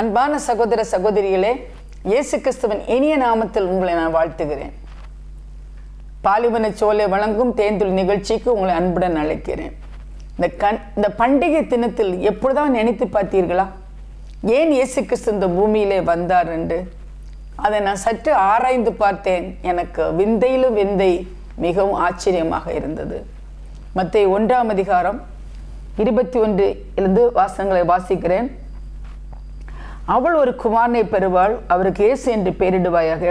அன்பான சகோதர சகோதரிகளே இயேசு கிறிஸ்துவன் இனிய நாமத்தில் உங்களை நான் வாழ்த்துகிறேன் பாலிவன சோலை வழங்கும் தேர்ந்துள் நிகழ்ச்சிக்கு உங்களை அன்புடன் அழைக்கிறேன் இந்த கண் இந்த பண்டிகை தினத்தில் எப்பொழுதான் நினைத்து பார்த்தீர்களா ஏன் இயேசு கிறிஸ்து இந்த பூமியிலே வந்தார் என்று அதை நான் சற்று ஆராய்ந்து பார்த்தேன் எனக்கு விந்தையிலும் விந்தை மிகவும் ஆச்சரியமாக இருந்தது மற்ற ஒன்றாம் அதிகாரம் இருபத்தி இருந்து வாசங்களை வாசிக்கிறேன் அவள் ஒரு குமாரனை பெறுவாள் அவருக்கு ஏசு என்று பெயரிடுவாயாக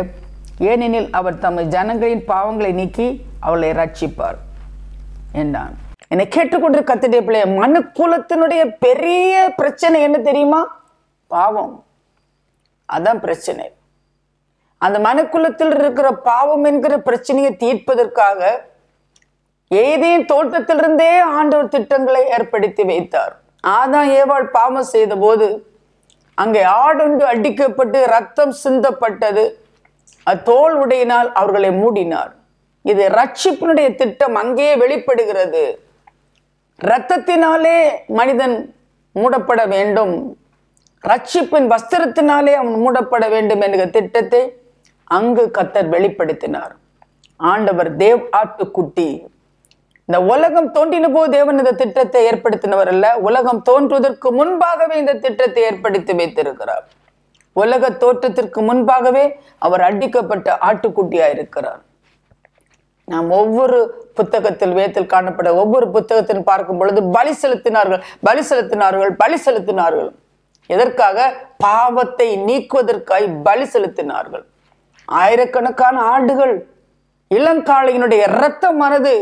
ஏனெனில் அவர் தமது ஜனங்களின் பாவங்களை நீக்கி அவளை ரட்சிப்பார் என்றான் என்னை கேட்டுக்கொண்டு கத்துட்டே பிள்ளைய குலத்தினுடைய பெரிய பிரச்சனை என்ன தெரியுமா பாவம் அதான் பிரச்சனை அந்த மனுக்குலத்தில் இருக்கிற பாவம் என்கிற பிரச்சனையை தீர்ப்பதற்காக ஏதேன் தோட்டத்திலிருந்தே ஆண்டவர் திட்டங்களை ஏற்படுத்தி வைத்தார் ஆதான் ஏவாள் பாவம் செய்த போது அங்கே ஆடுண்டு அடிக்கப்பட்டு ரத்தம் சிந்தப்பட்டது தோல் உடையினால் அவர்களை மூடினார் இது ரட்சிப்பினுடைய திட்டம் அங்கேயே வெளிப்படுகிறது இரத்தத்தினாலே மனிதன் மூடப்பட வேண்டும் ரட்சிப்பின் வஸ்திரத்தினாலே அவன் மூடப்பட வேண்டும் என்கிற திட்டத்தை அங்கு கத்தர் வெளிப்படுத்தினார் ஆண்டவர் தேவ் ஆட்டுக்குட்டி இந்த உலகம் தோன்றின போது தேவன் இந்த திட்டத்தை ஏற்படுத்தினவர் அல்ல உலகம் தோன்றுவதற்கு முன்பாகவே இந்த திட்டத்தை ஏற்படுத்தி வைத்திருக்கிறார் உலக தோற்றத்திற்கு முன்பாகவே அவர் அடிக்கப்பட்ட ஆட்டுக்குட்டியா இருக்கிறார் நாம் ஒவ்வொரு புத்தகத்தில் வேத்தில் காணப்பட ஒவ்வொரு புத்தகத்தில் பார்க்கும் பொழுது பலி செலுத்தினார்கள் பலி செலுத்தினார்கள் பலி செலுத்தினார்கள் எதற்காக பாவத்தை நீக்குவதற்காய் பலி செலுத்தினார்கள் ஆயிரக்கணக்கான ஆண்டுகள் இளங்காளையினுடைய மனது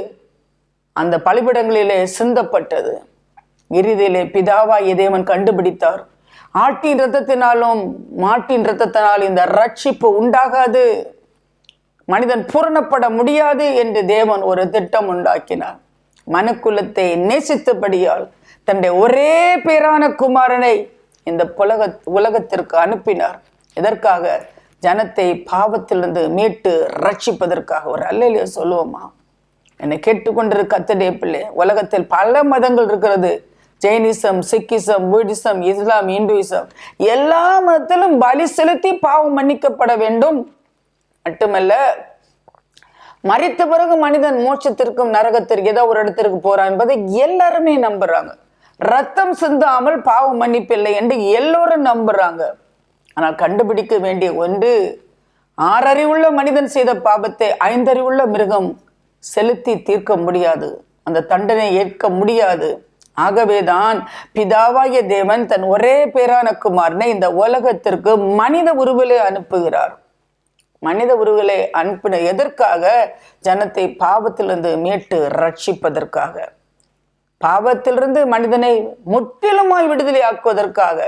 அந்த பலிபிடங்களிலே சிந்தப்பட்டது இறுதியிலே பிதாவா இதேவன் கண்டுபிடித்தார் ஆட்டின் ரத்தத்தினாலும் மாட்டின் ரத்தத்தினாலும் இந்த ரட்சிப்பு உண்டாகாது மனிதன் பூரணப்பட முடியாது என்று தேவன் ஒரு திட்டம் உண்டாக்கினார் மனுக்குலத்தை நேசித்தபடியால் தன்னுடைய ஒரே பேரான குமாரனை இந்த புலக உலகத்திற்கு அனுப்பினார் இதற்காக ஜனத்தை பாவத்திலிருந்து மீட்டு ரட்சிப்பதற்காக ஒரு அல்லையிலே சொல்லுவோமா என்னை கேட்டுக்கொண்டிருக்க அத்தடைய பிள்ளை உலகத்தில் பல மதங்கள் இருக்கிறது ஜெயினிசம் சிக்கிசம் புத்திசம் இஸ்லாம் இந்துசம் எல்லா மதத்திலும் பலி செலுத்தி பாவம் மன்னிக்கப்பட வேண்டும் மட்டுமல்ல மறித்த பிறகு மனிதன் மோட்சத்திற்கும் நரகத்திற்கு ஏதோ ஒரு இடத்திற்கு போறான் என்பதை எல்லாருமே நம்புறாங்க ரத்தம் சிந்தாமல் பாவம் மன்னிப்பில்லை என்று எல்லோரும் நம்புறாங்க ஆனால் கண்டுபிடிக்க வேண்டிய ஒன்று ஆறறிவுள்ள மனிதன் செய்த பாவத்தை ஐந்தறிவுள்ள மிருகம் செலுத்தி தீர்க்க முடியாது அந்த தண்டனை ஏற்க முடியாது ஆகவேதான் பிதாவாகிய தேவன் தன் ஒரே பேரான குமாரனை இந்த உலகத்திற்கு மனித உருவிலே அனுப்புகிறார் மனித உருவிலே அனுப்பின எதற்காக ஜனத்தை பாவத்திலிருந்து மீட்டு ரட்சிப்பதற்காக பாவத்திலிருந்து மனிதனை முற்றிலுமாய் விடுதலை ஆக்குவதற்காக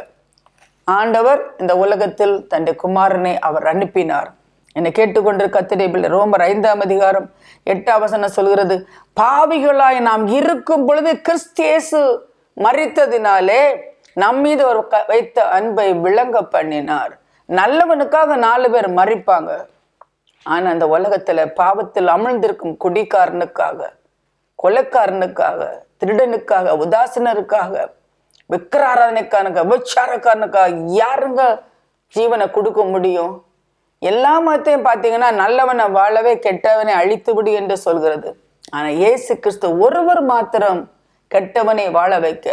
ஆண்டவர் இந்த உலகத்தில் தன்னுடைய குமாரனை அவர் அனுப்பினார் என்னை கேட்டுக்கொண்டிருக்க பிள்ளை ரோமர் ஐந்தாம் அதிகாரம் எட்டாம் அவசனம் சொல்கிறது பாவிகளாய் நாம் இருக்கும் பொழுது கிறிஸ்தியேசு மறித்ததினாலே நம் மீது ஒரு வைத்த அன்பை விளங்க பண்ணினார் நல்லவனுக்காக நாலு பேர் மறிப்பாங்க ஆனால் அந்த உலகத்தில் பாவத்தில் அமிழ்ந்திருக்கும் குடிக்காரனுக்காக கொலைக்காரனுக்காக திருடனுக்காக உதாசனருக்காக விக்கிர ஆராதனைக்காரனுக்காக விபச்சாரக்காரனுக்காக யாருங்க ஜீவனை கொடுக்க முடியும் எல்லா மதத்தையும் பார்த்தீங்கன்னா நல்லவனை வாழவே கெட்டவனை அழித்துவிடு என்று சொல்கிறது ஆனால் இயேசு கிறிஸ்து ஒருவர் மாத்திரம் கெட்டவனை வாழ வைக்க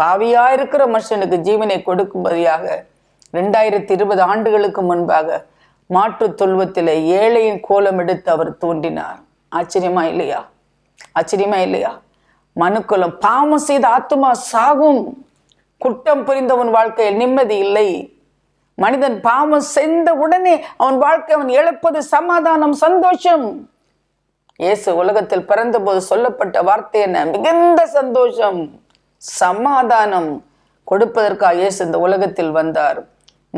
பாவியா இருக்கிற மனுஷனுக்கு ஜீவனை கொடுக்கும்படியாக ரெண்டாயிரத்தி இருபது ஆண்டுகளுக்கு முன்பாக மாற்றுத் தொல்வத்தில் ஏழையின் கோலம் எடுத்து அவர் தோன்றினார் ஆச்சரியமா இல்லையா ஆச்சரியமா இல்லையா மனுக்குலம் பாவம் செய்த ஆத்மா சாகும் குற்றம் புரிந்தவன் வாழ்க்கையில் நிம்மதி இல்லை மனிதன் பாவம் செய்த உடனே அவன் வாழ்க்கை அவன் எழுப்பது சமாதானம் சந்தோஷம் இயேசு உலகத்தில் பிறந்தபோது சொல்லப்பட்ட வார்த்தை என்ன மிகுந்த சந்தோஷம் சமாதானம் கொடுப்பதற்காக இயேசு இந்த உலகத்தில் வந்தார்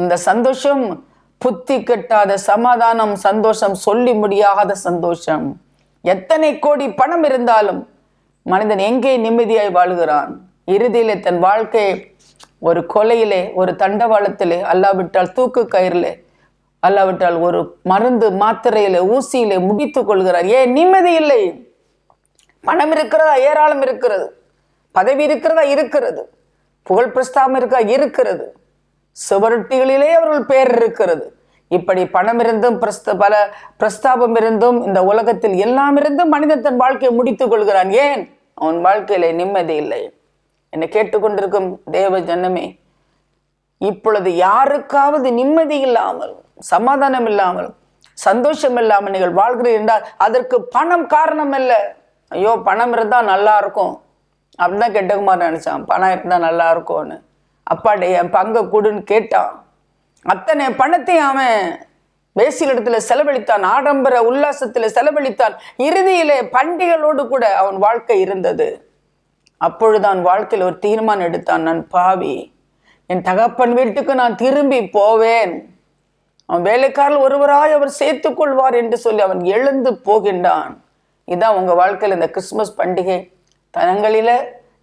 இந்த சந்தோஷம் புத்தி கெட்டாத சமாதானம் சந்தோஷம் சொல்லி முடியாத சந்தோஷம் எத்தனை கோடி பணம் இருந்தாலும் மனிதன் எங்கே நிம்மதியாய் வாழ்கிறான் இறுதியிலே தன் வாழ்க்கையை ஒரு கொலையிலே ஒரு தண்டவாளத்திலே அல்லாவிட்டால் தூக்கு கயிறிலே அல்லாவிட்டால் ஒரு மருந்து மாத்திரையிலே ஊசியிலே முடித்து கொள்கிறார் ஏன் நிம்மதி இல்லை பணம் இருக்கிறதா ஏராளம் இருக்கிறது பதவி இருக்கிறதா இருக்கிறது புகழ் பிரஸ்தாபம் இருக்கா இருக்கிறது சுவரொட்டிகளிலே அவர்கள் பெயர் இருக்கிறது இப்படி பணம் இருந்தும் பிரஸ்த பல பிரஸ்தாபம் இருந்தும் இந்த உலகத்தில் எல்லாம் இருந்தும் மனிதன் தன் வாழ்க்கையை முடித்துக் கொள்கிறான் ஏன் அவன் வாழ்க்கையிலே நிம்மதி இல்லை என்னை கேட்டுக்கொண்டிருக்கும் தேவ ஜனமே இப்பொழுது யாருக்காவது நிம்மதி இல்லாமல் சமாதானம் இல்லாமல் சந்தோஷம் இல்லாமல் நீங்கள் வாழ்கிறீர்கள் என்றால் அதற்கு பணம் காரணம் இல்லை ஐயோ பணம் இருந்தால் நல்லா இருக்கும் அப்படின்னு தான் கெட்டகுமார் நினச்சான் பணம் இருந்தால் நல்லா இருக்கும்னு அப்பாட்ட என் பங்கை கொடுன்னு கேட்டான் அத்தனை பணத்தையும் அவன் இடத்துல செலவழித்தான் ஆடம்பர உல்லாசத்தில் செலவழித்தான் இறுதியிலே பண்டிகளோடு கூட அவன் வாழ்க்கை இருந்தது அப்பொழுது அவன் வாழ்க்கையில் ஒரு தீர்மானம் எடுத்தான் நான் பாவி என் தகப்பன் வீட்டுக்கு நான் திரும்பி போவேன் அவன் வேலைக்காரல் ஒருவராய் அவர் சேர்த்து கொள்வார் என்று சொல்லி அவன் எழுந்து போகின்றான் இதான் உங்கள் வாழ்க்கையில் இந்த கிறிஸ்மஸ் பண்டிகை தனங்களில்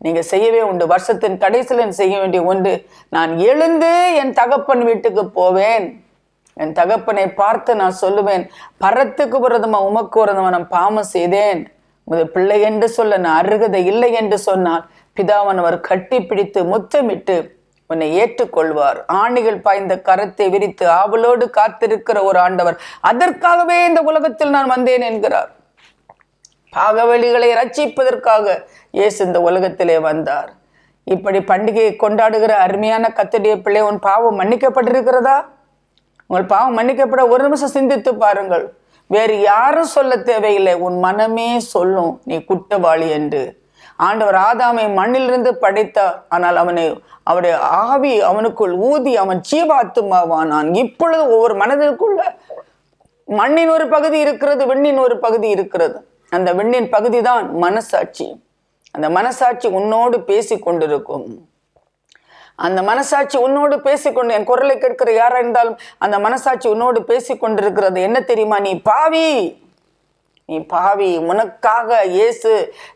நீங்கள் செய்யவே உண்டு வருஷத்தின் கடைசியில் செய்ய வேண்டிய ஒன்று நான் எழுந்து என் தகப்பன் வீட்டுக்கு போவேன் என் தகப்பனை பார்த்து நான் சொல்லுவேன் பரத்துக்கு புறதுமா உமக்கு வரதுமா நான் பாமம் செய்தேன் உமது பிள்ளை என்று சொல்ல நான் அருகதை இல்லை என்று சொன்னால் பிதாவன் அவர் கட்டி பிடித்து முத்தமிட்டு உன்னை ஏற்றுக்கொள்வார் ஆணிகள் பாய்ந்த கரத்தை விரித்து ஆவலோடு காத்திருக்கிற ஒரு ஆண்டவர் அதற்காகவே இந்த உலகத்தில் நான் வந்தேன் என்கிறார் பாகவழிகளை ரட்சிப்பதற்காக இயேசு இந்த உலகத்திலே வந்தார் இப்படி பண்டிகையை கொண்டாடுகிற அருமையான கத்தடிய பிள்ளை உன் பாவம் மன்னிக்கப்பட்டிருக்கிறதா உங்கள் பாவம் மன்னிக்கப்பட ஒரு நிமிஷம் சிந்தித்து பாருங்கள் வேறு யாரும் சொல்ல தேவையில்லை உன் மனமே சொல்லும் நீ குற்றவாளி என்று ஆண்டவர் ஆதாமை மண்ணிலிருந்து படைத்தார் ஆனால் அவனை அவருடைய ஆவி அவனுக்குள் ஊதி அவன் ஜீவாத்துமாவானான் இப்பொழுது ஒவ்வொரு மனதிற்குள்ள மண்ணின் ஒரு பகுதி இருக்கிறது வெண்ணின் ஒரு பகுதி இருக்கிறது அந்த வெண்ணின் பகுதி தான் மனசாட்சி அந்த மனசாட்சி உன்னோடு பேசி கொண்டிருக்கும் அந்த மனசாட்சி உன்னோடு பேசிக்கொண்டு என் குரலை கேட்கிற யாராக இருந்தாலும் அந்த மனசாட்சி உன்னோடு பேசிக்கொண்டிருக்கிறது என்ன தெரியுமா நீ பாவி நீ பாவி உனக்காக இயேசு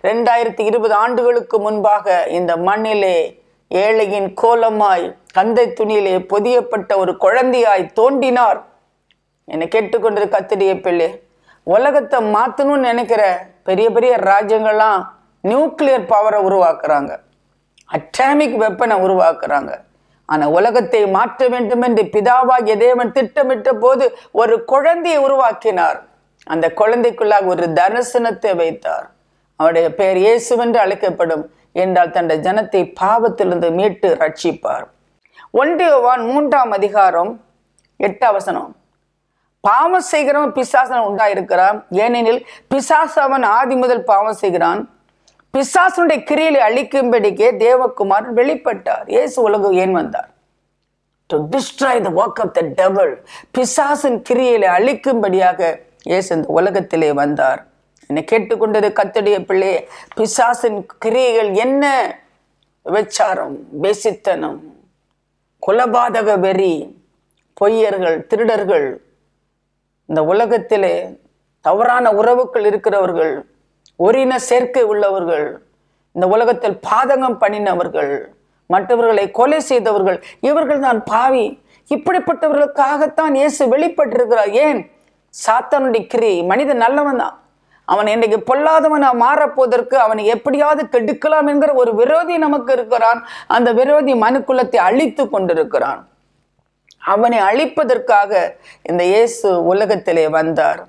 ரெண்டாயிரத்தி இருபது ஆண்டுகளுக்கு முன்பாக இந்த மண்ணிலே ஏழையின் கோலமாய் கந்தை துணியிலே பொதியப்பட்ட ஒரு குழந்தையாய் தோண்டினார் என்னை கேட்டுக்கொண்டிரு கத்திரிய பிள்ளை உலகத்தை மாற்றணும்னு நினைக்கிற பெரிய பெரிய ராஜ்யங்கள்லாம் நியூக்ளியர் பவரை உருவாக்குறாங்க அட்டாமிக் வெப்பனை உருவாக்குறாங்க ஆனால் உலகத்தை மாற்ற வேண்டும் என்று பிதாவாகிய தேவன் திட்டமிட்ட போது ஒரு குழந்தையை உருவாக்கினார் அந்த குழந்தைக்குள்ளாக ஒரு தரிசனத்தை வைத்தார் அவருடைய பெயர் இயேசுவென்று அழைக்கப்படும் என்றால் தன் ஜனத்தை பாவத்திலிருந்து மீட்டு ரட்சிப்பார் ஒன்றியவான் மூன்றாம் அதிகாரம் எட்டு அவசனம் பாவம் செய்கிறவன் பிசாசனம் உண்டாயிருக்கிறான் ஏனெனில் பிசாசவன் ஆதி முதல் பாவம் செய்கிறான் பிசாசனுடைய கிரியில் அழிக்கும்படிக்கே தேவகுமாரன் வெளிப்பட்டார் இயேசு உலகம் ஏன் வந்தார் to destroy the work of the devil பிசாசின் கிரியில் அழிக்கும்படியாக இயேசு இந்த உலகத்திலே வந்தார் என்னை கேட்டுக்கொண்டது கத்தடிய பிள்ளை பிசாசின் கிரியைகள் என்ன விபச்சாரம் பேசித்தனம் குலபாதக வெறி பொய்யர்கள் திருடர்கள் இந்த உலகத்திலே தவறான உறவுகள் இருக்கிறவர்கள் ஒரின சேர்க்கை உள்ளவர்கள் இந்த உலகத்தில் பாதகம் பண்ணினவர்கள் மற்றவர்களை கொலை செய்தவர்கள் இவர்கள் தான் பாவி இப்படிப்பட்டவர்களுக்காகத்தான் இயேசு வெளிப்பட்டிருக்கிறார் ஏன் சாத்தனுடைய கிரி மனிதன் நல்லவன் தான் அவன் இன்னைக்கு பொல்லாதவனா மாறப்போவதற்கு அவனை எப்படியாவது கெடுக்கலாம் என்கிற ஒரு விரோதி நமக்கு இருக்கிறான் அந்த விரோதி மனுக்குலத்தை அழித்து கொண்டிருக்கிறான் அவனை அழிப்பதற்காக இந்த இயேசு உலகத்திலே வந்தார்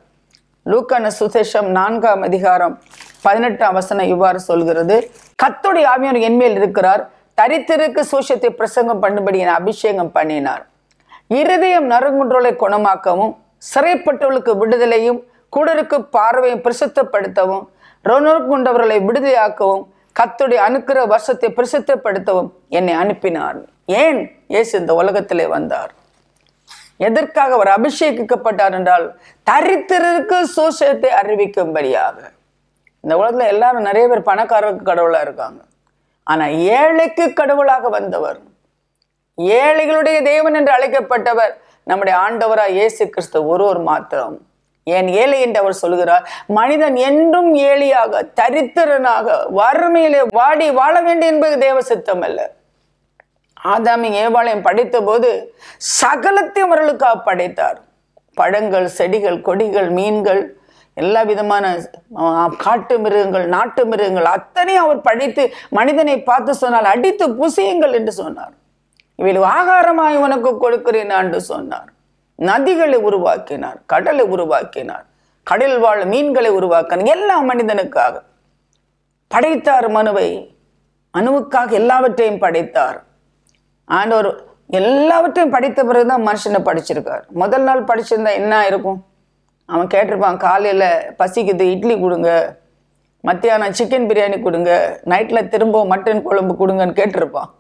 லூக்கான சுசேஷம் நான்காம் அதிகாரம் பதினெட்டாம் வசனம் இவ்வாறு சொல்கிறது கத்துடைய ஆவியோர் என்மேல் இருக்கிறார் தரித்திருக்கு சூஷத்தை பிரசங்கம் பண்ணும்படி என அபிஷேகம் பண்ணினார் இருதயம் நறுங்குன்றோலை குணமாக்கவும் சிறைப்பட்டவர்களுக்கு விடுதலையும் கூடருக்கு பார்வையும் பிரசித்தப்படுத்தவும் ரொண்டவர்களை விடுதலையாக்கவும் கத்துடைய அணுக்கிற வருஷத்தை பிரசித்தப்படுத்தவும் என்னை அனுப்பினார் ஏன் ஏசு இந்த உலகத்திலே வந்தார் எதற்காக அவர் அபிஷேகிக்கப்பட்டார் என்றால் தரித்திரருக்கு சோசியத்தை அறிவிக்கும்படியாக இந்த உலகத்தில் எல்லாரும் நிறைய பேர் பணக்காரருக்கு கடவுளாக இருக்காங்க ஆனால் ஏழைக்கு கடவுளாக வந்தவர் ஏழைகளுடைய தெய்வன் என்று அழைக்கப்பட்டவர் நம்முடைய ஆண்டவராக இயேசு கிறிஸ்து ஒரு மாத்திரம் ஏன் ஏழை என்று அவர் சொல்கிறார் மனிதன் என்றும் ஏழையாக தரித்திரனாக வறுமையிலே வாடி வாழ வேண்டும் என்பது தேவ சித்தம் அல்ல ஆதாமி ஏவாலயம் படைத்த போது சகலத்தையும் அவர்களுக்காக படைத்தார் பழங்கள் செடிகள் கொடிகள் மீன்கள் எல்லா விதமான காட்டு மிருகங்கள் நாட்டு மிருகங்கள் அத்தனையும் அவர் படைத்து மனிதனை பார்த்து சொன்னால் அடித்து புசியுங்கள் என்று சொன்னார் இவள் ஆகாரமாய் உனக்கு கொடுக்கிறேன் என்று சொன்னார் நதிகளை உருவாக்கினார் கடலை உருவாக்கினார் கடல் வாழ் மீன்களை உருவாக்கின எல்லா மனிதனுக்காக படைத்தார் மனுவை மனுவுக்காக எல்லாவற்றையும் படைத்தார் ஆண்டவர் எல்லாவற்றையும் படித்த பிறகு தான் மனுஷனை படிச்சிருக்கார் முதல் நாள் படிச்சிருந்தா என்ன இருக்கும் அவன் கேட்டிருப்பான் காலையில் பசிக்குது இட்லி கொடுங்க மத்தியானம் சிக்கன் பிரியாணி கொடுங்க நைட்டில் திரும்ப மட்டன் குழம்பு கொடுங்கன்னு கேட்டிருப்பான்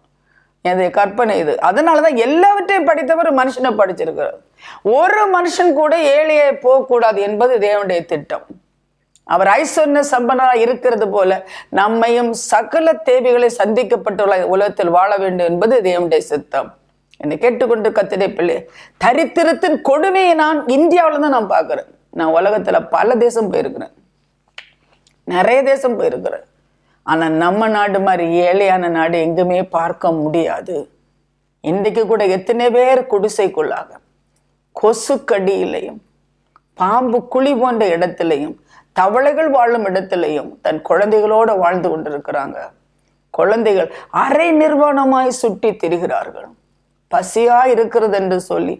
அது கற்பனை இது அதனால தான் எல்லாவற்றையும் படித்தவர் மனுஷனை படிச்சிருக்கிறார் ஒரு மனுஷன் கூட ஏழையை போகக்கூடாது என்பது தேவனுடைய திட்டம் அவர் ஐஸ்வர்ய சம்பனராக இருக்கிறது போல நம்மையும் சகல தேவைகளை சந்திக்கப்பட்டுள்ள உலகத்தில் வாழ வேண்டும் என்பது தேவனுடைய சித்தம் என்னை கேட்டுக்கொண்டு கத்திரை பிள்ளை தரித்திரத்தின் கொடுமையை நான் இந்தியாவில் தான் நான் பார்க்குறேன் நான் உலகத்தில் பல தேசம் போயிருக்கிறேன் நிறைய தேசம் போயிருக்கிறேன் ஆனால் நம்ம நாடு மாதிரி ஏழையான நாடு எங்குமே பார்க்க முடியாது இன்றைக்கு கூட எத்தனை பேர் குடிசைக்குள்ளாக கொசுக்கடியிலையும் பாம்பு குழி போன்ற இடத்துலையும் தவளைகள் வாழும் இடத்திலையும் தன் குழந்தைகளோடு வாழ்ந்து கொண்டிருக்கிறாங்க குழந்தைகள் அரை நிர்வாணமாய் சுட்டி திரிகிறார்கள் பசியா இருக்கிறது என்று சொல்லி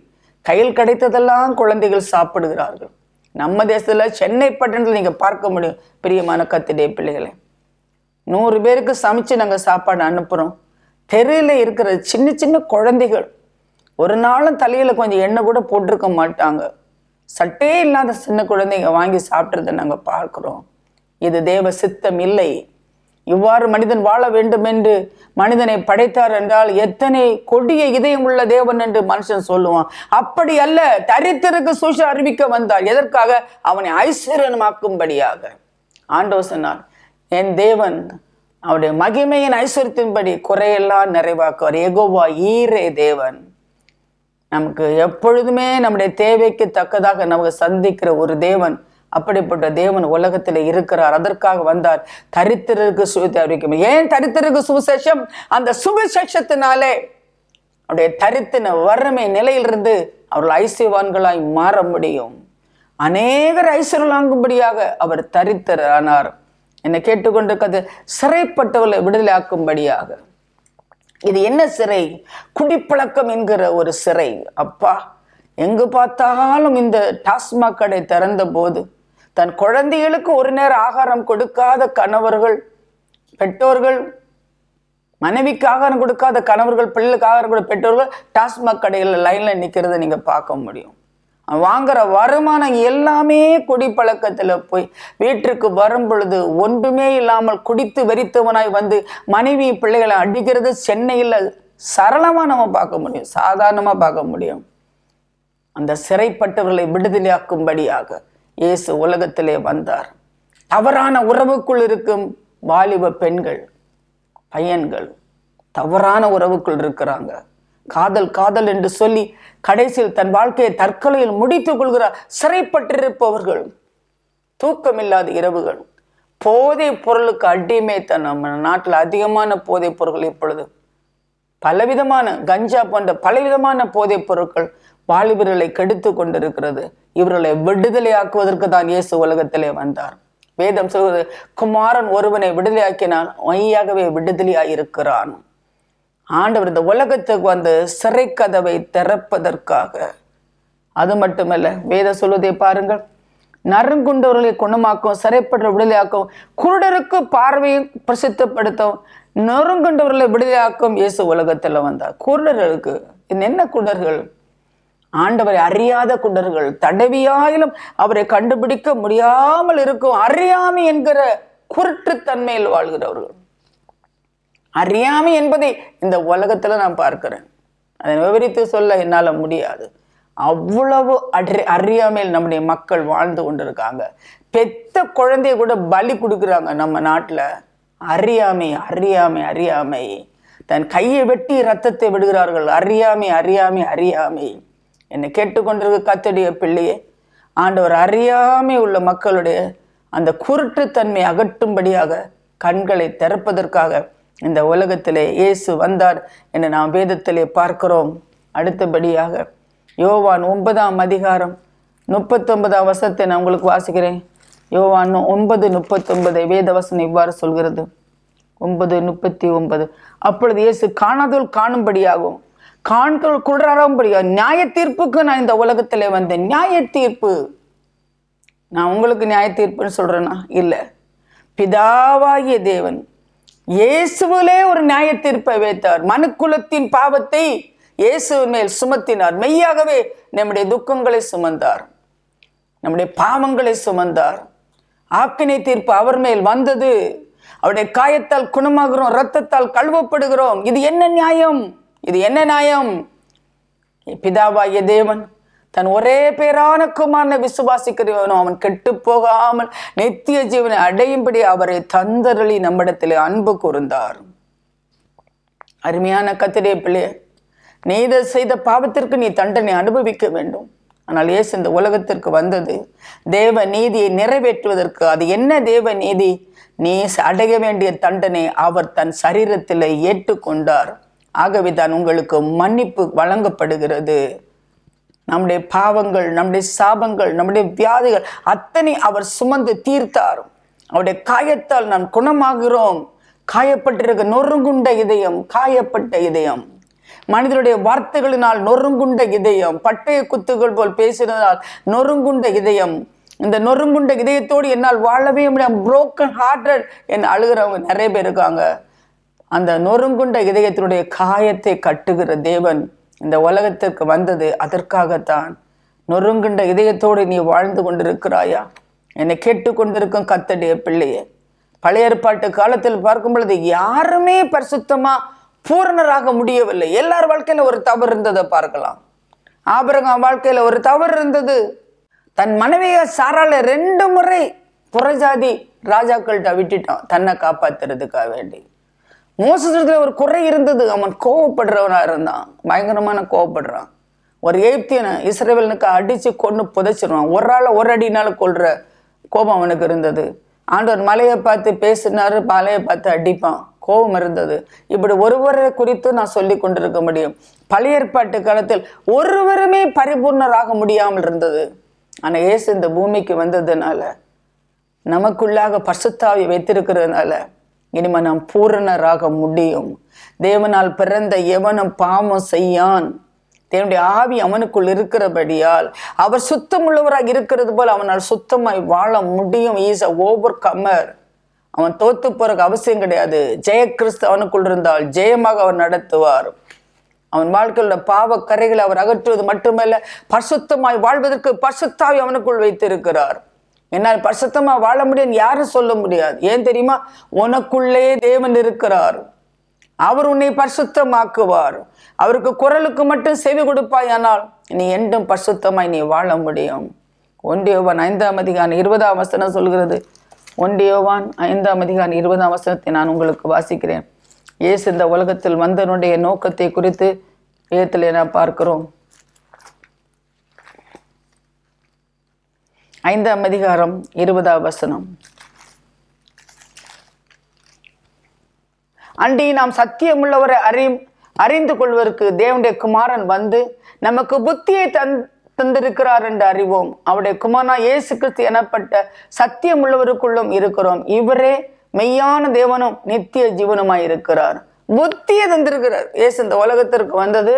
கையில் கிடைத்ததெல்லாம் குழந்தைகள் சாப்பிடுகிறார்கள் நம்ம தேசத்தில் சென்னை பட்டணத்தில் நீங்கள் பார்க்க முடியும் பிரியமான கத்திடைய பிள்ளைகளை நூறு பேருக்கு சமைச்சு நாங்கள் சாப்பாடு அனுப்புகிறோம் தெருவில் இருக்கிற சின்ன சின்ன குழந்தைகள் ஒரு நாளும் தலையில் கொஞ்சம் எண்ணெய் கூட போட்டிருக்க மாட்டாங்க சட்டையே இல்லாத சின்ன குழந்தைங்க வாங்கி சாப்பிட்றதை நாங்கள் பார்க்குறோம் இது தேவ சித்தம் இல்லை இவ்வாறு மனிதன் வாழ வேண்டும் என்று மனிதனை படைத்தார் என்றால் எத்தனை கொடிய இதயம் உள்ள தேவன் என்று மனுஷன் சொல்லுவான் அப்படி அல்ல தரித்திருக்கு சூச அறிவிக்க வந்தார் எதற்காக அவனை ஐஸ்வர்யமாக்கும்படியாக ஆண்டோ சொன்னார் என் தேவன் அவருடைய மகிமையின் ஐஸ்வர்யத்தின்படி குறையெல்லாம் நிறைவாக்குவார் எகோவா ஈரே தேவன் நமக்கு எப்பொழுதுமே நம்முடைய தேவைக்கு தக்கதாக நமக்கு சந்திக்கிற ஒரு தேவன் அப்படிப்பட்ட தேவன் உலகத்தில் இருக்கிறார் அதற்காக வந்தார் தரித்திரருக்கு சுவித்தை அறிவிக்கும் ஏன் தரித்திரருக்கு சுவிசேஷம் அந்த சுவிசேஷத்தினாலே அவருடைய தரித்தின வறுமை நிலையிலிருந்து அவர்கள் ஐசியவான்களாய் மாற முடியும் அநேகர் ஐஸ்வர்யலாங்கும்படியாக அவர் ஆனார் என்னை கேட்டுக்கொண்டிருக்கிறது சிறைப்பட்டவர்களை விடுதலை ஆக்கும்படியாக இது என்ன சிறை குடிப்பழக்கம் என்கிற ஒரு சிறை அப்பா எங்கு பார்த்தாலும் இந்த டாஸ்மாக் கடை திறந்த போது தன் குழந்தைகளுக்கு ஒரு நேரம் ஆகாரம் கொடுக்காத கணவர்கள் பெற்றோர்கள் மனைவிக்கு ஆகாரம் கொடுக்காத கணவர்கள் பிள்ளைக்கு ஆகாரம் கொடுக்க பெற்றோர்கள் டாஸ்மாக் கடைகளில் லைனில் நிற்கிறத நீங்கள் பார்க்க முடியும் வாங்குற வருமானம் எல்லாமே குடிப்பழக்கத்தில் போய் வீட்டிற்கு வரும் பொழுது ஒன்றுமே இல்லாமல் குடித்து வெறித்தவனாய் வந்து மனைவி பிள்ளைகளை அடிக்கிறது சென்னையில் சரளமாக நம்ம பார்க்க முடியும் சாதாரணமாக பார்க்க முடியும் அந்த சிறைப்பட்டவர்களை விடுதலையாக்கும்படியாக இயேசு உலகத்திலே வந்தார் தவறான உறவுக்குள் இருக்கும் வாலிப பெண்கள் பையன்கள் தவறான உறவுக்குள் இருக்கிறாங்க காதல் காதல் என்று சொல்லி கடைசியில் தன் வாழ்க்கையை தற்கொலையில் முடித்துக் கொள்கிறார் சிறைப்பட்டிருப்பவர்கள் தூக்கமில்லாத இரவுகள் போதைப் பொருளுக்கு அடிமை தன் நம்ம நாட்டில் அதிகமான போதைப் பொருள்கள் இப்பொழுது பலவிதமான கஞ்சா போன்ற பலவிதமான போதைப் பொருட்கள் வாலிபர்களை கெடுத்து கொண்டிருக்கிறது இவர்களை விடுதலையாக்குவதற்கு தான் இயேசு உலகத்திலே வந்தார் வேதம் சொல்வது குமாரன் ஒருவனை விடுதலையாக்கினால் மையாகவே விடுதலையாயிருக்கிறான் ஆண்டவர் இந்த உலகத்துக்கு வந்து சிறை கதவை திறப்பதற்காக அது மட்டுமல்ல வேத சொல்வதை பாருங்கள் நறுங்குண்டவர்களை குணமாக்கும் சிறைப்படுற விடுதலையாக்கும் குருடருக்கு பார்வையும் பிரசித்தப்படுத்தும் நறுங்குண்டவர்களை விடுதலையாக்கும் இயேசு உலகத்தில் வந்தார் குருடர்களுக்கு என்ன குடர்கள் ஆண்டவரை அறியாத குடர்கள் தடவியாயிலும் அவரை கண்டுபிடிக்க முடியாமல் இருக்கும் அறியாமை என்கிற குருட்டுத்தன்மையில் வாழ்கிறவர்கள் அறியாமை என்பதை இந்த உலகத்தில் நான் பார்க்கிறேன் அதை விவரித்து சொல்ல என்னால் முடியாது அவ்வளவு அறி அறியாமையில் நம்முடைய மக்கள் வாழ்ந்து கொண்டிருக்காங்க பெத்த குழந்தைய கூட பலி கொடுக்குறாங்க நம்ம நாட்டில் அறியாமை அறியாமை அறியாமை தன் கையை வெட்டி ரத்தத்தை விடுகிறார்கள் அறியாமை அறியாமை அறியாமை என்னை கேட்டுக்கொண்டிருக்க கத்தடிய பிள்ளையே ஆண்டவர் அறியாமை உள்ள மக்களுடைய அந்த குருட்டுத்தன்மை அகற்றும்படியாக கண்களை திறப்பதற்காக இந்த உலகத்திலே இயேசு வந்தார் என்று நாம் வேதத்திலே பார்க்கிறோம் அடுத்தபடியாக யோவான் ஒன்பதாம் அதிகாரம் முப்பத்தொன்பதாம் வசத்தை நான் உங்களுக்கு வாசிக்கிறேன் யோவான் ஒன்பது முப்பத்தொன்பதை வேத வசனம் இவ்வாறு சொல்கிறது ஒன்பது முப்பத்தி ஒன்பது அப்பொழுது இயேசு காணாதோல் காணும்படியாகும் காண்கள் குடராகும்படியாக நியாய தீர்ப்புக்கு நான் இந்த உலகத்தில் வந்தேன் நியாய தீர்ப்பு நான் உங்களுக்கு நியாய தீர்ப்புன்னு சொல்கிறேன்னா இல்லை பிதாவாகிய தேவன் இயேசுவிலே ஒரு நியாயத்தீர்ப்பை வைத்தார் மனுக்குலத்தின் பாவத்தை இயேசுவின் மேல் சுமத்தினார் மெய்யாகவே நம்முடைய துக்கங்களை சுமந்தார் நம்முடைய பாவங்களை சுமந்தார் ஆக்கினை தீர்ப்பு அவர் மேல் வந்தது அவருடைய காயத்தால் குணமாகிறோம் ரத்தத்தால் கழுவப்படுகிறோம் இது என்ன நியாயம் இது என்ன நியாயம் பிதாவாகிய தேவன் தன் ஒரே பேரான குமாரனை விசுவாசிக்கிறவனும் அவன் கெட்டு போகாமல் நித்திய ஜீவனை அடையும்படி அவரை தந்தரளி நம்மிடத்தில் அன்பு கூர்ந்தார் அருமையான கத்திரிய பிள்ளைய நீ இதை செய்த பாவத்திற்கு நீ தண்டனை அனுபவிக்க வேண்டும் ஆனால் இயேசு இந்த உலகத்திற்கு வந்தது தேவ நீதியை நிறைவேற்றுவதற்கு அது என்ன தேவ நீதி நீ அடைய வேண்டிய தண்டனை அவர் தன் சரீரத்தில் ஏற்றுக்கொண்டார் ஆகவே தான் உங்களுக்கு மன்னிப்பு வழங்கப்படுகிறது நம்முடைய பாவங்கள் நம்முடைய சாபங்கள் நம்முடைய வியாதிகள் அத்தனை அவர் சுமந்து தீர்த்தாரும் அவருடைய காயத்தால் நாம் குணமாகிறோம் காயப்பட்டிருக்க நொறுங்குண்ட இதயம் காயப்பட்ட இதயம் மனிதனுடைய வார்த்தைகளினால் நொறுங்குண்ட இதயம் பட்டய குத்துகள் போல் பேசினதால் நொறுங்குண்ட இதயம் இந்த நொறுங்குண்ட இதயத்தோடு என்னால் வாழவே முடியாது புரோக்கன் ஹார்டட் என் அழுகிறவங்க நிறைய பேர் இருக்காங்க அந்த நொறுங்குண்ட இதயத்தினுடைய காயத்தை கட்டுகிற தேவன் இந்த உலகத்திற்கு வந்தது அதற்காகத்தான் நொறுங்குண்ட இதயத்தோடு நீ வாழ்ந்து கொண்டிருக்கிறாயா என்னை கேட்டு கொண்டிருக்கும் கத்தடிய பிள்ளையே பழைய ஏற்பாட்டு காலத்தில் பார்க்கும் பொழுது யாருமே பரிசுத்தமா பூரணராக முடியவில்லை எல்லார் வாழ்க்கையில ஒரு தவறு இருந்ததை பார்க்கலாம் ஆபரகம் வாழ்க்கையில ஒரு தவறு இருந்தது தன் மனைவிய சாரால ரெண்டு முறை புறஜாதி ராஜாக்கள்கிட்ட விட்டுட்டோம் தன்னை காப்பாத்துறதுக்காக வேண்டி மோசத்துல ஒரு குறை இருந்தது அவன் கோவப்படுறவனாக இருந்தான் பயங்கரமான கோவப்படுறான் ஒரு எய்ப்தியனை இஸ்ரேவலனுக்கு அடித்து கொண்டு புதைச்சிருவான் ஒரு ஆள் ஒரு அடினால கொள்கிற கோபம் அவனுக்கு இருந்தது ஆண்டவர் மலையை பார்த்து பேசினார் மலையை பார்த்து அடிப்பான் கோபம் இருந்தது இப்படி ஒருவரை குறித்து நான் சொல்லி கொண்டிருக்க முடியும் பழைய ஏற்பாட்டு காலத்தில் ஒருவருமே பரிபூர்ணராக முடியாமல் இருந்தது ஆனால் ஏசு இந்த பூமிக்கு வந்ததுனால நமக்குள்ளாக பசுத்தாவை வைத்திருக்கிறதுனால இனிமே நாம் பூரணராக முடியும் தேவனால் பிறந்த எவனும் பாவம் செய்யான் தேவனுடைய ஆவி அவனுக்குள் இருக்கிறபடியால் அவர் சுத்தமுள்ளவராக இருக்கிறது போல் அவனால் சுத்தமாய் வாழ முடியும் ஈஸ் அ ஓவர் கமர் அவன் தோத்து போறக்கு அவசியம் கிடையாது ஜெய கிறிஸ்து அவனுக்குள் இருந்தால் ஜெயமாக அவர் நடத்துவார் அவன் வாழ்க்கையில பாவ கரைகளை அவர் அகற்றுவது மட்டுமல்ல பர்சுத்தமாய் வாழ்வதற்கு பரிசுத்தாவை அவனுக்குள் வைத்திருக்கிறார் என்னால் பரிசுத்தமாக வாழ முடியும் யாரும் சொல்ல முடியாது ஏன் தெரியுமா உனக்குள்ளே தேவன் இருக்கிறார் அவர் உன்னை பரிசுத்தமாக்குவார் அவருக்கு குரலுக்கு மட்டும் செவி கொடுப்பாயானால் நீ என்றும் பரிசுத்தமாய் நீ வாழ முடியும் ஒன்றியோவான் ஐந்தாம் அதிகாரம் இருபதாம் வசனம் சொல்கிறது ஒன்றியோவான் ஐந்தாம் அதிகாரம் இருபதாம் வசனத்தை நான் உங்களுக்கு வாசிக்கிறேன் ஏசு இந்த உலகத்தில் வந்தனுடைய நோக்கத்தை குறித்து வேதத்தில் நான் பார்க்கிறோம் ஐந்தாம் அதிகாரம் இருபதாம் வசனம் அண்டி நாம் சத்தியமுள்ளவரை அறி அறிந்து கொள்வதற்கு தேவனுடைய குமாரன் வந்து நமக்கு புத்தியை தந் தந்திருக்கிறார் என்று அறிவோம் அவருடைய குமாரா இயேசு கிறிஸ்து எனப்பட்ட சத்தியம் உள்ளவருக்குள்ளும் இருக்கிறோம் இவரே மெய்யான தேவனும் நித்திய ஜீவனுமாய் இருக்கிறார் புத்தியை தந்திருக்கிறார் இயேசு இந்த உலகத்திற்கு வந்தது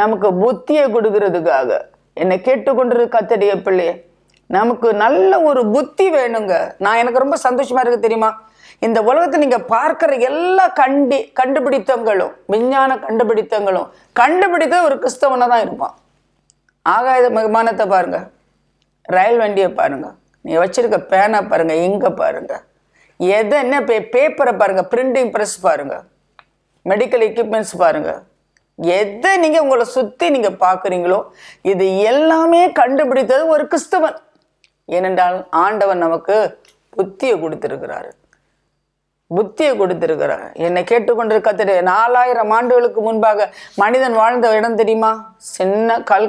நமக்கு புத்தியை கொடுக்கிறதுக்காக என்னை கேட்டுக்கொண்டிருக்க கத்தடிய பிள்ளையே நமக்கு நல்ல ஒரு புத்தி வேணுங்க நான் எனக்கு ரொம்ப சந்தோஷமா இருக்கு தெரியுமா இந்த உலகத்தை நீங்க பார்க்கிற எல்லா கண்டி கண்டுபிடித்தங்களும் விஞ்ஞான கண்டுபிடித்தங்களும் கண்டுபிடித்த ஒரு கிறிஸ்தவனை தான் இருப்பான் ஆகாயத விமானத்தை பாருங்க ரயில் வண்டியை பாருங்க நீ வச்சிருக்க பேனா பாருங்க இங்க பாருங்க எதை என்ன பே பேப்பரை பாருங்க பிரிண்டிங் ப்ரெஸ் பாருங்க மெடிக்கல் எக்யூப்மெண்ட்ஸ் பாருங்க எதை நீங்க உங்களை சுத்தி நீங்க பாக்குறீங்களோ இது எல்லாமே கண்டுபிடித்தது ஒரு கிறிஸ்தவன் ஏனென்றால் ஆண்டவன் நமக்கு புத்தியை கொடுத்திருக்கிறார் புத்தியை கொடுத்திருக்கிறார் என்னை கேட்டுக்கொண்டிருக்க நாலாயிரம் ஆண்டுகளுக்கு முன்பாக மனிதன் வாழ்ந்த இடம் தெரியுமா சின்ன கல்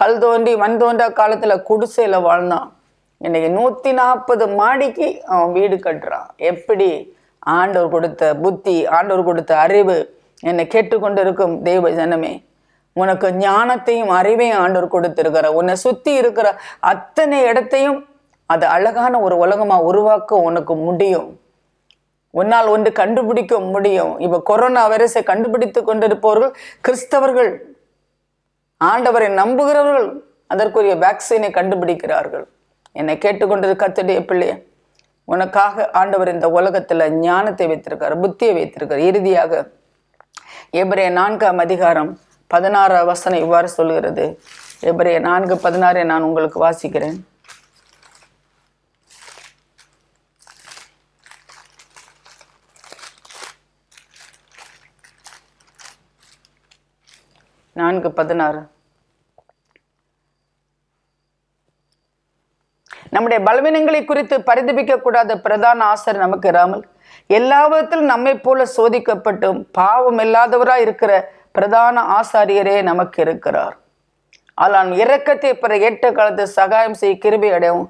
கல் தோன்றி மண் தோன்ற காலத்தில் குடிசையில் வாழ்ந்தான் இன்னைக்கு நூற்றி நாற்பது மாடிக்கு அவன் வீடு கட்டுறான் எப்படி ஆண்டவர் கொடுத்த புத்தி ஆண்டவர் கொடுத்த அறிவு என்னை கேட்டுக்கொண்டிருக்கும் தெய்வ ஜனமே உனக்கு ஞானத்தையும் அறிவையும் ஆண்டவர் கொடுத்திருக்கிற உன்னை சுற்றி இருக்கிற அத்தனை இடத்தையும் அது அழகான ஒரு உலகமாக உருவாக்க உனக்கு முடியும் உன்னால் ஒன்று கண்டுபிடிக்க முடியும் இப்ப கொரோனா வைரஸை கண்டுபிடித்து கொண்டிருப்பவர்கள் கிறிஸ்தவர்கள் ஆண்டவரை நம்புகிறவர்கள் அதற்குரிய வேக்சினை கண்டுபிடிக்கிறார்கள் என்னை கேட்டுக்கொண்டது கத்தடைய பிள்ளைய உனக்காக ஆண்டவர் இந்த உலகத்தில் ஞானத்தை வைத்திருக்கார் புத்தியை வைத்திருக்கார் இறுதியாக எபிரே நான்காம் அதிகாரம் பதினாறு வசனம் இவ்வாறு சொல்கிறது எப்படி நான்கு பதினாறை நான் உங்களுக்கு வாசிக்கிறேன் நான்கு பதினாறு நம்முடைய பலவீனங்களை குறித்து பரிதபிக்க கூடாத பிரதான ஆசர் நமக்கு இராமல் எல்லாவிதத்திலும் நம்மை போல சோதிக்கப்பட்டும் பாவம் இல்லாதவராய் இருக்கிற பிரதான ஆசாரியரே நமக்கு இருக்கிறார் ஆனால் இறக்கத்தை பிற எட்ட காலத்து சகாயம் செய்ய கிருபி அடையும்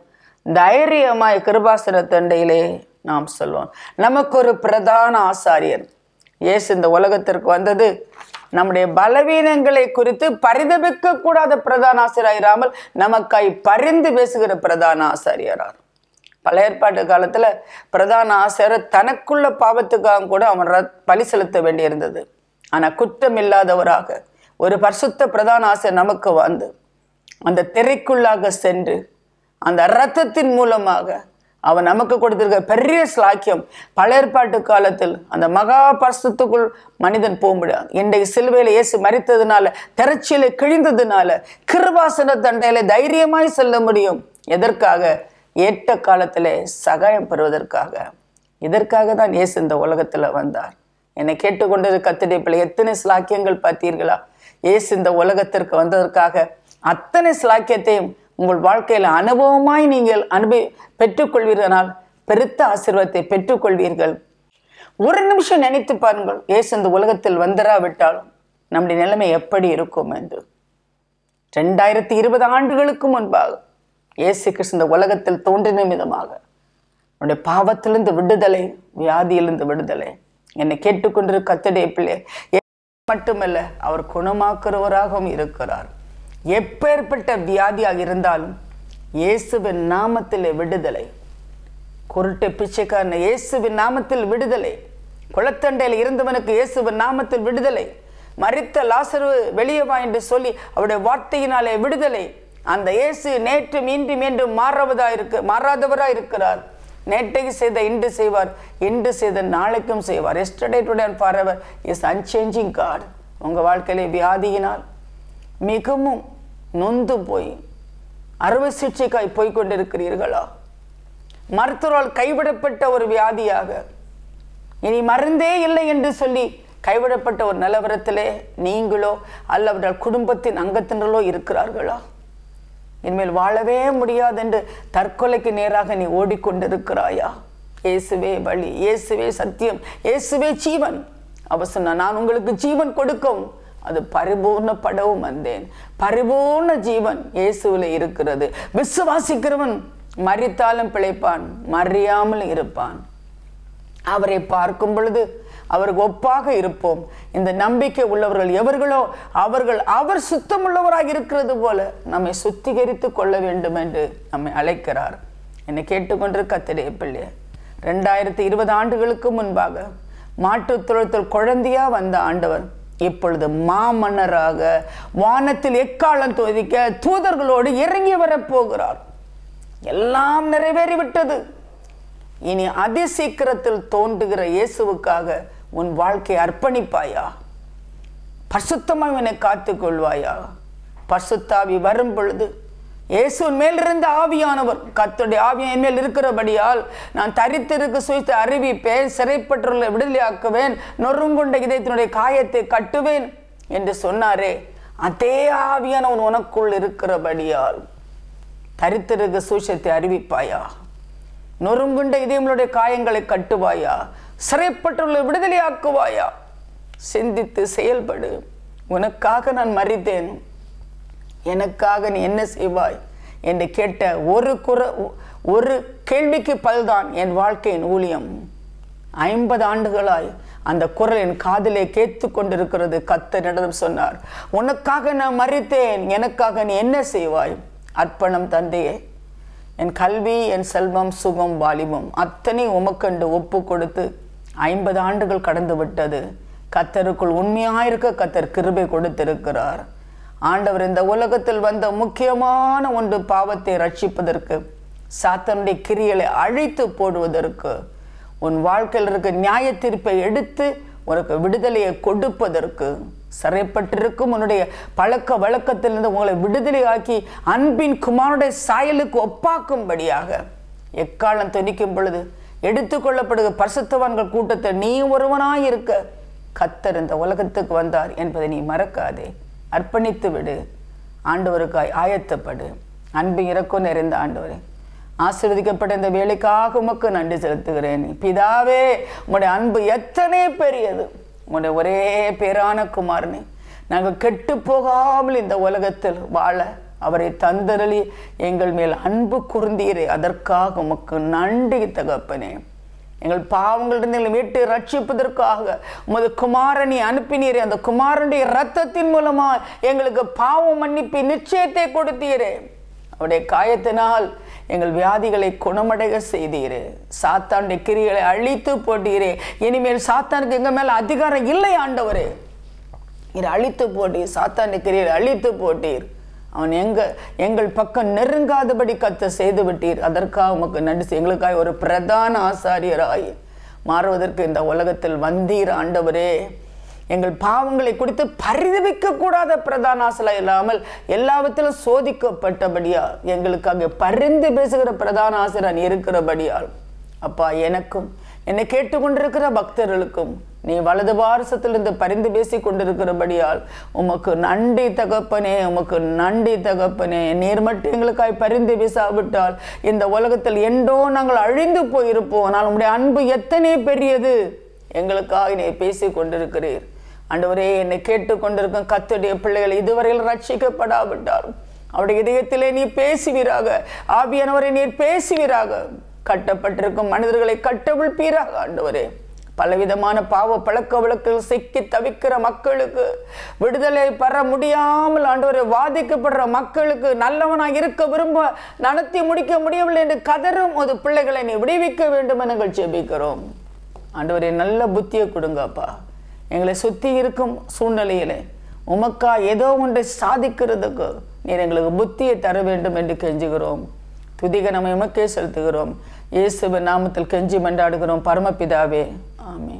தைரியமாய் கிருபாசன தண்டையிலே நாம் சொல்லுவோம் நமக்கு ஒரு பிரதான ஆசாரியர் ஏசு இந்த உலகத்திற்கு வந்தது நம்முடைய பலவீனங்களை குறித்து பரிதபிக்க கூடாத பிரதான ஆசிரியராமல் நமக்காய் பரிந்து பேசுகிற பிரதான ஆசாரியரார் பல ஏற்பாட்டு காலத்தில் பிரதான ஆசிரியர் தனக்குள்ள பாவத்துக்காக கூட அவன் பலி செலுத்த வேண்டியிருந்தது ஆனால் குற்றம் இல்லாதவராக ஒரு பரிசுத்த பிரதான ஆசை நமக்கு வந்து அந்த திரைக்குள்ளாக சென்று அந்த ரத்தத்தின் மூலமாக அவன் நமக்கு கொடுத்திருக்க பெரிய ஸ்லாக்கியம் பல ஏற்பாட்டு காலத்தில் அந்த மகா பரிசுத்துக்குள் மனிதன் போக முடியாது இன்றைக்கு சிலுவையில் இயேசு மறித்ததுனால திரைச்சியில் கிழிந்ததுனால கிருபாசன தண்டையில தைரியமாய் செல்ல முடியும் எதற்காக ஏற்ற காலத்தில் சகாயம் பெறுவதற்காக இதற்காக தான் இயேசு இந்த உலகத்தில் வந்தார் என்னை கேட்டுக்கொண்டது கத்துடைய பிள்ளை எத்தனை சிலாக்கியங்கள் பார்த்தீர்களா ஏசு இந்த உலகத்திற்கு வந்ததற்காக அத்தனை சிலாக்கியத்தையும் உங்கள் வாழ்க்கையில் அனுபவமாய் நீங்கள் அனுபவி பெற்றுக்கொள்வீர்களால் பெருத்த ஆசீர்வாதத்தை பெற்றுக்கொள்வீர்கள் ஒரு நிமிஷம் நினைத்து பாருங்கள் ஏசு இந்த உலகத்தில் விட்டாலும் நம்முடைய நிலைமை எப்படி இருக்கும் என்று ரெண்டாயிரத்தி இருபது ஆண்டுகளுக்கு முன்பாக இயேசு கிறிஸ்து இந்த உலகத்தில் தோன்றின விதமாக உன்னுடைய பாவத்திலிருந்து விடுதலை வியாதியிலிருந்து விடுதலை என்னை கேட்டுக்கொண்டிரு கத்துடைய பிள்ளை மட்டுமல்ல அவர் குணமாக்குறவராகவும் இருக்கிறார் எப்பேற்பட்ட வியாதியாக இருந்தாலும் இயேசுவின் நாமத்தில் விடுதலை குருட்டு பிச்சைக்காரன் இயேசுவின் நாமத்தில் விடுதலை குளத்தண்டையில் இருந்தவனுக்கு இயேசுவின் நாமத்தில் விடுதலை மறித்த லாசரு வெளியே வா என்று சொல்லி அவருடைய வார்த்தையினாலே விடுதலை அந்த இயேசு நேற்றும் இன்றும் என்றும் மாறவதாயிருக்கு மாறாதவராயிருக்கிறார் மாறாதவராக இருக்கிறார் நேற்றைக்கு செய்த இன்று செய்வார் இன்று செய்த நாளைக்கும் செய்வார் yesterday today and forever is unchanging God உங்கள் வாழ்க்கையிலே வியாதியினால் மிகவும் நொந்து போய் அறுவை சிகிச்சைக்காய் போய்கொண்டிருக்கிறீர்களா மருத்துவரால் கைவிடப்பட்ட ஒரு வியாதியாக இனி மருந்தே இல்லை என்று சொல்லி கைவிடப்பட்ட ஒரு நிலவரத்திலே நீங்களோ அல்லவர்கள் குடும்பத்தின் அங்கத்தினர்களோ இருக்கிறார்களா இனிமேல் வாழவே முடியாதென்று தற்கொலைக்கு நேராக நீ ஓடிக்கொண்டிருக்கிறாயா இயேசுவே வழி இயேசுவே சத்தியம் இயேசுவே ஜீவன் அவர் சொன்ன நான் உங்களுக்கு ஜீவன் கொடுக்கும் அது பரிபூர்ணப்படவும் வந்தேன் பரிபூர்ண ஜீவன் இயேசுவில் இருக்கிறது விசுவாசிக்கிறவன் மறித்தாலும் பிழைப்பான் மறியாமல் இருப்பான் அவரை பார்க்கும் பொழுது அவருக்கு ஒப்பாக இருப்போம் இந்த நம்பிக்கை உள்ளவர்கள் எவர்களோ அவர்கள் அவர் சுத்தம் உள்ளவராக இருக்கிறது போல நம்மை சுத்திகரித்து கொள்ள வேண்டும் என்று நம்மை அழைக்கிறார் என்னை கேட்டுக்கொண்டிருக்க தெரிய பிள்ளைய ரெண்டாயிரத்தி இருபது ஆண்டுகளுக்கு முன்பாக மாற்றுத் தொழில் குழந்தையாக வந்த ஆண்டவர் இப்பொழுது மாமன்னராக வானத்தில் எக்காலம் தோதிக்க தூதர்களோடு இறங்கி வரப்போகிறார் எல்லாம் நிறைவேறிவிட்டது இனி அதி சீக்கிரத்தில் தோன்றுகிற இயேசுவுக்காக உன் வாழ்க்கையை அர்ப்பணிப்பாயா பசுத்தமாக இவனை காத்து கொள்வாயா பசுத்தாவி வரும் பொழுது இயேசுவின் மேலிருந்த ஆவியானவர் கத்துடைய ஆவியம் என் மேல் இருக்கிறபடியால் நான் தரித்திருக்கு சுயத்தை அறிவிப்பேன் சிறைப்பட்டுள்ள விடுதலையாக்குவேன் நொறுங்குண்ட இதயத்தினுடைய காயத்தை கட்டுவேன் என்று சொன்னாரே அதே ஆவியானவன் உனக்குள் இருக்கிறபடியால் தரித்திருக்கு சுயத்தை அறிவிப்பாயா நொறுங்குண்ட இதயங்களுடைய காயங்களை கட்டுவாயா சிறைப்பட்டுள்ள விடுதலையாக்குவாயா சிந்தித்து செயல்படு உனக்காக நான் மறித்தேன் எனக்காக நீ என்ன செய்வாய் என்று கேட்ட ஒரு குற ஒரு கேள்விக்கு பல்தான் என் வாழ்க்கையின் ஊழியம் ஐம்பது ஆண்டுகளாய் அந்த குரல் என் காதிலே கேத்து கொண்டிருக்கிறது கத்தனிடம் சொன்னார் உனக்காக நான் மறித்தேன் எனக்காக நீ என்ன செய்வாய் அர்ப்பணம் தந்தையே என் கல்வி என் செல்வம் சுகம் வாலிபம் அத்தனை உமக்கண்டு ஒப்பு கொடுத்து ஐம்பது ஆண்டுகள் கடந்து விட்டது கத்தருக்குள் உண்மையாயிருக்க கத்தர் கிருபை கொடுத்திருக்கிறார் ஆண்டவர் இந்த உலகத்தில் வந்த முக்கியமான ஒன்று பாவத்தை ரட்சிப்பதற்கு சாத்தனுடைய கிரியலை அழித்து போடுவதற்கு உன் வாழ்க்கையில் இருக்க நியாய தீர்ப்பை எடுத்து உனக்கு விடுதலையை கொடுப்பதற்கு சிறைப்பட்டிருக்கும் உன்னுடைய பழக்க வழக்கத்திலிருந்து உங்களை விடுதலையாக்கி அன்பின் குமாரனுடைய சாயலுக்கு ஒப்பாக்கும்படியாக எக்காலம் துணிக்கும் பொழுது எடுத்துக்கொள்ளப்படுகிற பரிசுத்தவான்கள் கூட்டத்தை நீ ஒருவனாயிருக்க கத்தர் இந்த உலகத்துக்கு வந்தார் என்பதை நீ மறக்காதே அர்ப்பணித்து விடு ஆண்டவருக்காய் ஆயத்தப்படு அன்பு இறக்கும் நிறைந்த ஆண்டவரே ஆசிர்வதிக்கப்பட்ட இந்த வேலைக்காக உமக்கு நன்றி செலுத்துகிறேன் பிதாவே உங்களுடைய அன்பு எத்தனை பெரியது உங்களுடைய ஒரே பேரான குமாரனே நாங்கள் கெட்டு போகாமல் இந்த உலகத்தில் வாழ அவரை தந்தரளி எங்கள் மேல் அன்பு குருந்தீரே அதற்காக உமக்கு நன்றி தகப்பனே எங்கள் பாவங்களிலிருந்து எங்களை மீட்டு ரட்சிப்பதற்காக உமது குமாரனை அனுப்பினீரே அந்த குமாரனுடைய இரத்தத்தின் மூலமாக எங்களுக்கு பாவம் மன்னிப்பு நிச்சயத்தை கொடுத்தீரே அவருடைய காயத்தினால் எங்கள் வியாதிகளை குணமடைய செய்தீர் சாத்தானுடைய கிரிகளை அழித்து போட்டீரே இனிமேல் சாத்தானுக்கு எங்கள் மேலே அதிகாரம் இல்லை ஆண்டவரே நீர் அழித்து போட்டீர் சாத்தானுடைய கிரிகளை அழித்து போட்டீர் அவன் எங்க எங்கள் பக்கம் நெருங்காதபடி கத்த செய்து விட்டீர் அதற்காக உமக்கு நன்றி எங்களுக்காக ஒரு பிரதான ஆசாரியராய் மாறுவதற்கு இந்த உலகத்தில் வந்தீர் ஆண்டவரே எங்கள் பாவங்களை குறித்து பிரதான பிரதானாசலா இல்லாமல் எல்லாவற்றிலும் சோதிக்கப்பட்டபடியால் எங்களுக்காக பரிந்து பேசுகிற பிரதான ஆசிரியன் இருக்கிறபடியால் அப்பா எனக்கும் என்னை கேட்டுக்கொண்டிருக்கிற பக்தர்களுக்கும் நீ வலது பாரசத்திலிருந்து பரிந்து பேசி கொண்டிருக்கிறபடியால் உமக்கு நன்றி தகப்பனே உமக்கு நன்றி தகப்பனே நீர் மட்டும் எங்களுக்காய் பரிந்து பேசாவிட்டால் இந்த உலகத்தில் என்றோ நாங்கள் அழிந்து போயிருப்போம் ஆனால் உங்களுடைய அன்பு எத்தனை பெரியது எங்களுக்காக நீ பேசி கொண்டிருக்கிறீர் ஆண்டவரே என்னை கேட்டுக்கொண்டிருக்கும் கத்துடைய பிள்ளைகள் இதுவரையில் ரட்சிக்கப்படாவிட்டார் அவருடைய இதயத்திலே நீ பேசுவீராக ஆவியானவரை நீர் பேசுவீராக கட்டப்பட்டிருக்கும் மனிதர்களை கட்டவிழ்ப்பீராக ஆண்டவரே பலவிதமான பாவ பழக்க வழக்கில் சிக்கி தவிக்கிற மக்களுக்கு விடுதலை பெற முடியாமல் ஆண்டவரை வாதிக்கப்படுற மக்களுக்கு நல்லவனாக இருக்க விரும்ப நடத்தி முடிக்க முடியவில்லை என்று கதறும் ஒரு பிள்ளைகளை நீ விடுவிக்க வேண்டும் என நாங்கள் ஜெபிக்கிறோம் ஆண்டவரை நல்ல புத்தியை கொடுங்கப்பா எங்களை சுற்றி இருக்கும் சூழ்நிலையில் உமக்கா ஏதோ ஒன்றை சாதிக்கிறதுக்கு நீர் எங்களுக்கு புத்தியை தர வேண்டும் என்று கெஞ்சுகிறோம் துதிக நம்ம உமக்கே செலுத்துகிறோம் இயேசுவின் நாமத்தில் கெஞ்சி மண்டாடுகிறோம் பரமபிதாவே ஆமே